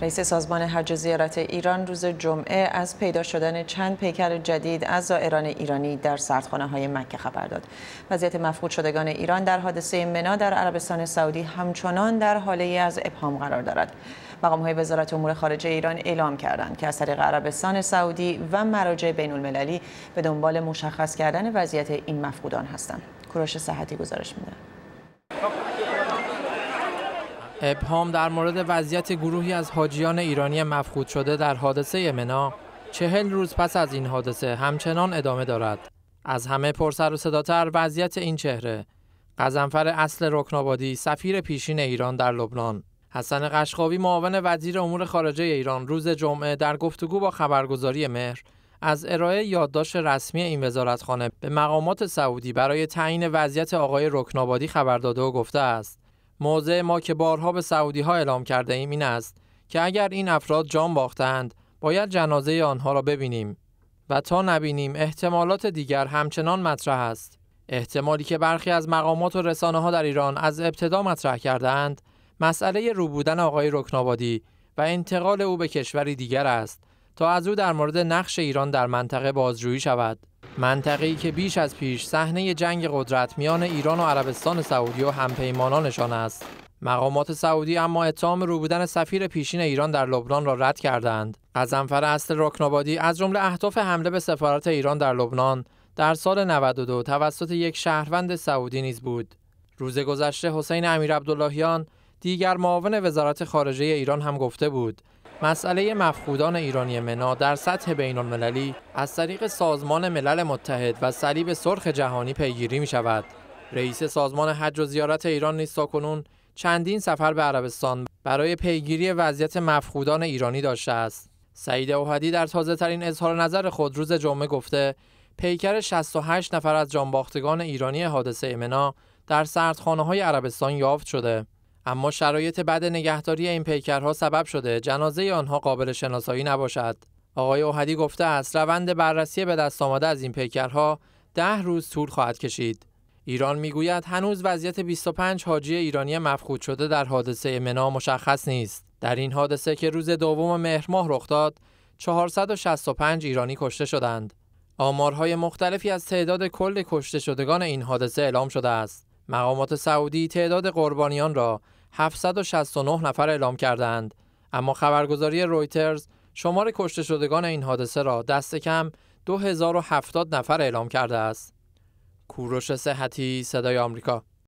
رئیس سازمان حج زیارت ایران روز جمعه از پیدا شدن چند پیکر جدید از زائران ایرانی در سردخانه های مکه خبر داد. وضعیت مفقود شدگان ایران در حادثه منا در عربستان سعودی همچنان در حاله از ابهام قرار دارد. مقام های وزارت امور خارجه ایران اعلام کردند که از طریق عربستان سعودی و مراجع بین المللی به دنبال مشخص کردن وضعیت این مفقودان هستند. کوروش صحتی گزارش می‌دهد. ابهام در مورد وضعیت گروهی از حاجیان ایرانی مفقود شده در حادثه منا چهل روز پس از این حادثه همچنان ادامه دارد. از همه پرسر و صداتر وضعیت این چهره قزنفر اصل رکنابادی سفیر پیشین ایران در لبنان حسن قشقاوی معاون وزیر امور خارجه ایران روز جمعه در گفتگو با خبرگزاری مهر از ارائه یادداشت رسمی این وزارتخانه به مقامات سعودی برای تعیین وضعیت آقای رکنابادی خبر داده و گفته است موضع ما که بارها به سعودی ها اعلام کرده ایم این است که اگر این افراد جان باختند باید جنازه آنها را ببینیم و تا نبینیم احتمالات دیگر همچنان مطرح است احتمالی که برخی از مقامات و رسانه ها در ایران از ابتدا مطرح کردهاند مسئله روبودن آقای رکنابادی و انتقال او به کشوری دیگر است تا از او در مورد نقش ایران در منطقه بازجویی شود منطقه‌ای که بیش از پیش صحنه جنگ قدرت میان ایران و عربستان سعودی و همپیمانانشان است. مقامات سعودی اما اتهام رو بودن سفیر پیشین ایران در لبنان را رد کردند. قزنفر اصل رکنابادی از جمله اهداف حمله به سفارت ایران در لبنان در سال 92 توسط یک شهروند سعودی نیز بود. روز گذشته حسین امیر عبداللهیان دیگر معاون وزارت خارجه ایران هم گفته بود مسئله مفقودان ایرانی منا در سطح بین المللی از طریق سازمان ملل متحد و صلیب سرخ جهانی پیگیری می شود. رئیس سازمان حج و زیارت ایران نیز کنون چندین سفر به عربستان برای پیگیری وضعیت مفقودان ایرانی داشته است. سعید اوهدی در تازه ترین اظهار نظر خود روز جمعه گفته پیکر 68 نفر از جانباختگان ایرانی حادثه منا در سردخانه های عربستان یافت شده. اما شرایط بد نگهداری این پیکرها سبب شده جنازه آنها قابل شناسایی نباشد. آقای اوهدی گفته است روند بررسی به دست آمده از این پیکرها ده روز طول خواهد کشید. ایران میگوید هنوز وضعیت 25 حاجی ایرانی مفقود شده در حادثه منا مشخص نیست. در این حادثه که روز دوم مهر ماه رخ داد، 465 ایرانی کشته شدند. آمارهای مختلفی از تعداد کل کشته شدگان این حادثه اعلام شده است. مقامات سعودی تعداد قربانیان را 769 نفر اعلام کردند اما خبرگزاری رویترز شمار کشته شدگان این حادثه را دست کم 2070 نفر اعلام کرده است. کوروش صحتی صدای آمریکا